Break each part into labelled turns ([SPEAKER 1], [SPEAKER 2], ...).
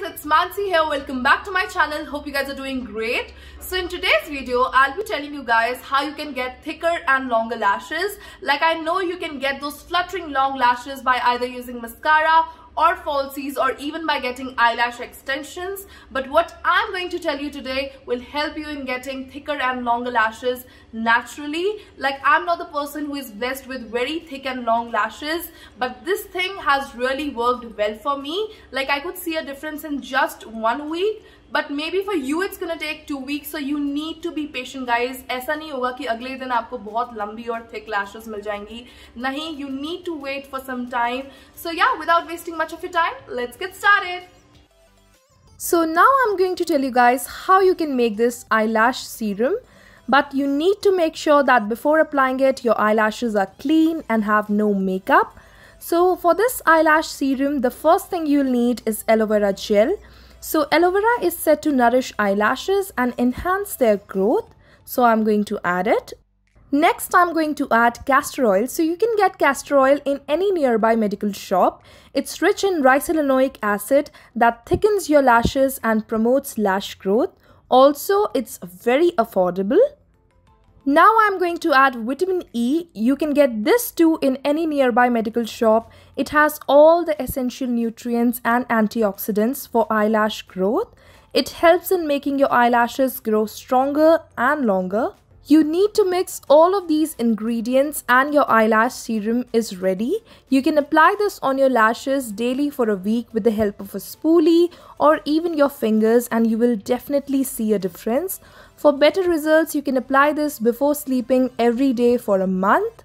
[SPEAKER 1] guys it's Mansi here welcome back to my channel hope you guys are doing great so in today's video I'll be telling you guys how you can get thicker and longer lashes like I know you can get those fluttering long lashes by either using mascara or falsies or even by getting eyelash extensions. But what I'm going to tell you today will help you in getting thicker and longer lashes naturally. Like I'm not the person who is blessed with very thick and long lashes, but this thing has really worked well for me. Like I could see a difference in just one week but maybe for you it's can take two weeks so you need to be patient guys ऐसा नहीं होगा कि अगले दिन आपको बहुत लंबी और थिक लैशेज मिल जाएंगी नहीं you need to wait for some time so yeah without wasting much of you time let's get started So now I'm going to tell you guys how you can make this eyelash serum. But you need to make sure that before applying it, your eyelashes are clean and have no makeup. So for this eyelash serum, the first thing you'll need is aloe vera gel. So aloe vera is said to nourish eyelashes and enhance their growth. So I'm going to add it. Next, I'm going to add castor oil. So you can get castor oil in any nearby medical shop. It's rich in ricinoleic acid that thickens your lashes and promotes lash growth. Also, it's very affordable. Now I'm going to add vitamin E. You can get this too in any nearby medical shop. It has all the essential nutrients and antioxidants for eyelash growth. It helps in making your eyelashes grow stronger and longer. You need to mix all of these ingredients and your eyelash serum is ready. You can apply this on your lashes daily for a week with the help of a spoolie or even your fingers and you will definitely see a difference. For better results, you can apply this before sleeping every day for a month.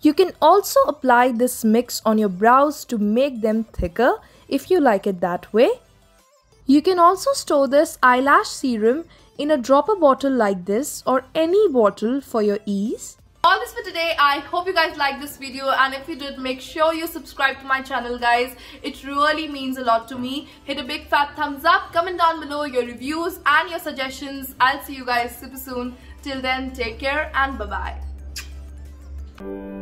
[SPEAKER 1] You can also apply this mix on your brows to make them thicker if you like it that way. You can also store this eyelash serum in a dropper bottle like this or any bottle for your ease. All this for today. I hope you guys liked this video and if you did, make sure you subscribe to my channel guys. It really means a lot to me. Hit a big fat thumbs up, comment down below your reviews and your suggestions. I'll see you guys super soon. Till then, take care and bye-bye.